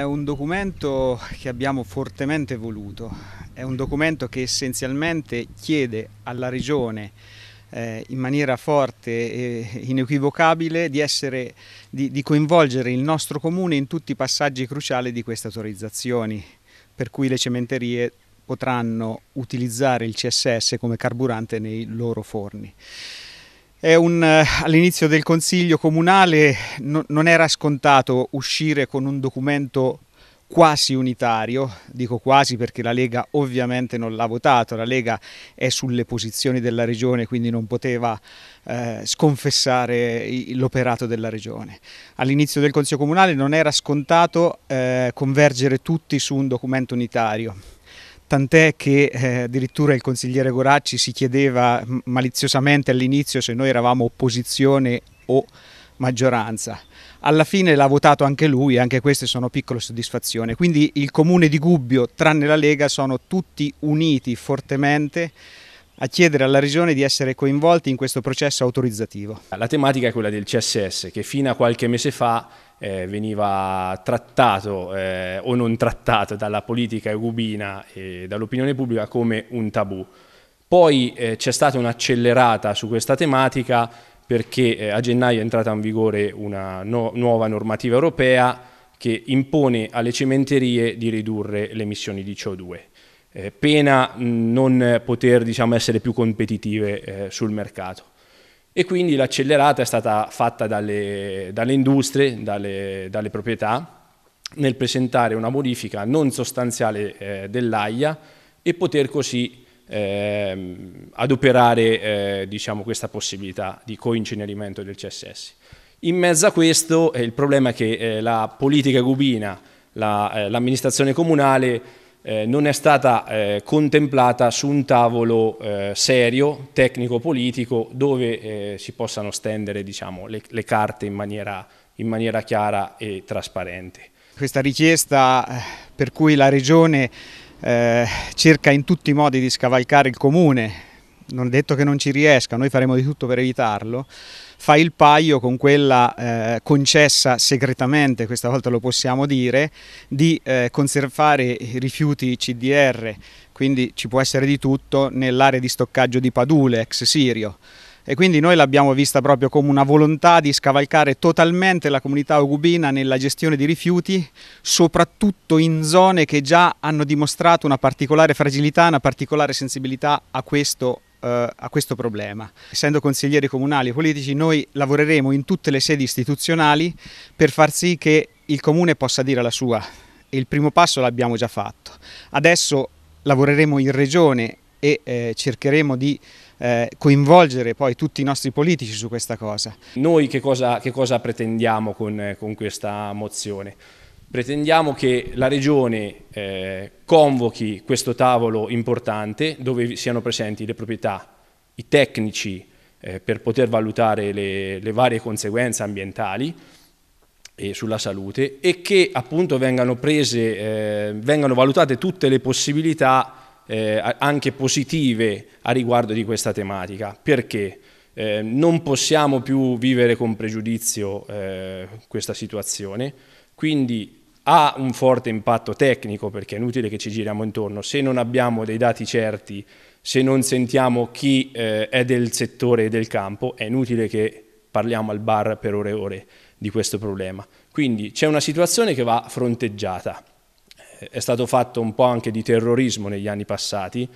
È un documento che abbiamo fortemente voluto, è un documento che essenzialmente chiede alla Regione eh, in maniera forte e inequivocabile di, essere, di, di coinvolgere il nostro comune in tutti i passaggi cruciali di queste autorizzazioni, per cui le cementerie potranno utilizzare il CSS come carburante nei loro forni. Un, eh, all'inizio del Consiglio comunale no, non era scontato uscire con un documento quasi unitario, dico quasi perché la Lega ovviamente non l'ha votato, la Lega è sulle posizioni della Regione quindi non poteva eh, sconfessare l'operato della Regione. All'inizio del Consiglio Comunale non era scontato eh, convergere tutti su un documento unitario tant'è che eh, addirittura il consigliere Goracci si chiedeva maliziosamente all'inizio se noi eravamo opposizione o maggioranza. Alla fine l'ha votato anche lui, anche queste sono piccole soddisfazioni. Quindi il comune di Gubbio, tranne la Lega, sono tutti uniti fortemente a chiedere alla Regione di essere coinvolti in questo processo autorizzativo. La tematica è quella del CSS che fino a qualche mese fa eh, veniva trattato eh, o non trattato dalla politica egubina e dall'opinione pubblica come un tabù. Poi eh, c'è stata un'accelerata su questa tematica perché eh, a gennaio è entrata in vigore una no nuova normativa europea che impone alle cementerie di ridurre le emissioni di CO2. Eh, pena mm, non poter diciamo, essere più competitive eh, sul mercato. E quindi l'accelerata è stata fatta dalle, dalle industrie, dalle, dalle, proprietà, nel presentare una modifica non sostanziale eh, dell'AIA e poter così ehm, adoperare eh, diciamo, questa possibilità di coincenerimento del CSS. In mezzo a questo eh, il problema è che la politica gubina, l'amministrazione la, comunale eh, non è stata eh, contemplata su un tavolo eh, serio, tecnico-politico, dove eh, si possano stendere diciamo, le, le, carte in maniera, in maniera chiara e trasparente. Questa richiesta eh, per cui la Regione eh, cerca in tutti i modi di scavalcare il Comune non è detto che non ci riesca, noi faremo di tutto per evitarlo, fa il paio con quella eh, concessa segretamente, questa volta lo possiamo dire, di eh, conservare i rifiuti CDR, quindi ci può essere di tutto nell'area di stoccaggio di Padule, ex Sirio e quindi noi l'abbiamo vista proprio come una volontà di scavalcare totalmente la comunità ugubina nella gestione di rifiuti, soprattutto in zone che già hanno dimostrato una particolare fragilità, una particolare sensibilità a questo eh, a questo problema. Essendo consiglieri comunali e politici noi lavoreremo in tutte le sedi istituzionali per far sì che il comune possa dire la sua il primo passo l'abbiamo già fatto. Adesso lavoreremo in regione e eh, cercheremo di eh, coinvolgere poi tutti i nostri politici su questa cosa. Noi che cosa, che cosa pretendiamo con, eh, con questa mozione? Pretendiamo che la Regione eh, convochi questo tavolo importante dove siano presenti le proprietà, i tecnici eh, per poter valutare le, le varie conseguenze ambientali e eh, sulla salute e che appunto vengano, prese, eh, vengano valutate tutte le possibilità eh, anche positive a riguardo di questa tematica. Perché? Eh, non possiamo più vivere con pregiudizio eh, questa situazione, quindi ha un forte impatto tecnico perché è inutile che ci giriamo intorno, se non abbiamo dei dati certi, se non sentiamo chi eh, è del settore e del campo, è inutile che parliamo al bar per ore e ore di questo problema. Quindi c'è una situazione che va fronteggiata, eh, è stato fatto un po' anche di terrorismo negli anni passati,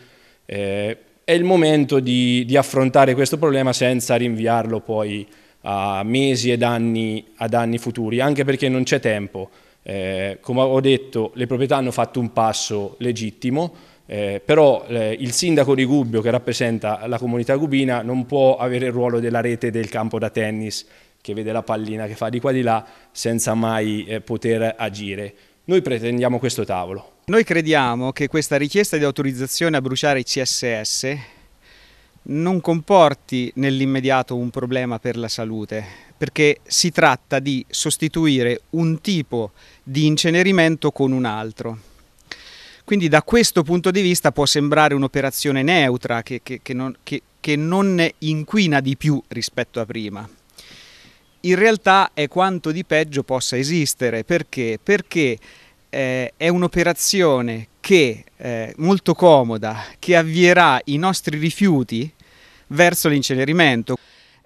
eh, è il momento di, di affrontare questo problema senza rinviarlo poi a mesi ed anni, ad anni futuri, anche perché non c'è tempo eh, come ho detto, le proprietà hanno fatto un passo legittimo, eh, però eh, il sindaco di Gubbio, che rappresenta la comunità gubina, non può avere il ruolo della rete del campo da tennis, che vede la pallina che fa di qua di là, senza mai eh, poter agire. Noi pretendiamo questo tavolo. Noi crediamo che questa richiesta di autorizzazione a bruciare i CSS non comporti nell'immediato un problema per la salute, perché si tratta di sostituire un tipo di incenerimento con un altro. Quindi da questo punto di vista può sembrare un'operazione neutra che, che, che, non, che non inquina di più rispetto a prima. In realtà è quanto di peggio possa esistere. Perché? Perché eh, è un'operazione che, eh, molto comoda, che avvierà i nostri rifiuti verso l'incenerimento.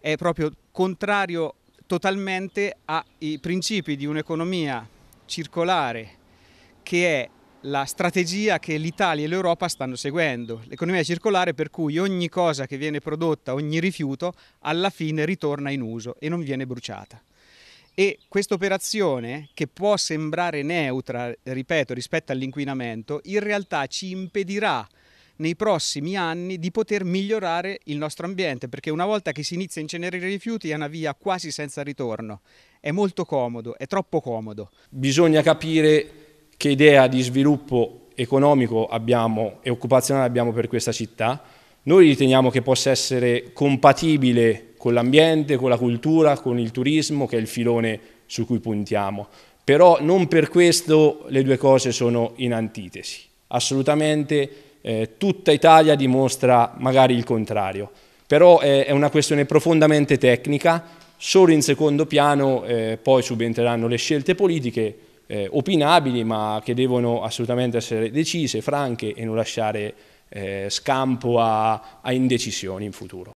È proprio contrario totalmente ai principi di un'economia circolare che è la strategia che l'Italia e l'Europa stanno seguendo, l'economia circolare per cui ogni cosa che viene prodotta, ogni rifiuto, alla fine ritorna in uso e non viene bruciata. E questa operazione, che può sembrare neutra, ripeto, rispetto all'inquinamento, in realtà ci impedirà nei prossimi anni di poter migliorare il nostro ambiente, perché una volta che si inizia a incenerire i rifiuti è una via quasi senza ritorno. È molto comodo, è troppo comodo. Bisogna capire che idea di sviluppo economico abbiamo e occupazionale abbiamo per questa città. Noi riteniamo che possa essere compatibile con l'ambiente, con la cultura, con il turismo, che è il filone su cui puntiamo. Però non per questo le due cose sono in antitesi. Assolutamente eh, tutta Italia dimostra magari il contrario. Però è, eh, è una questione profondamente tecnica, solo in secondo piano eh, poi subentreranno le scelte politiche eh, opinabili ma che devono assolutamente essere decise, franche e non lasciare eh, scampo a, a indecisioni in futuro.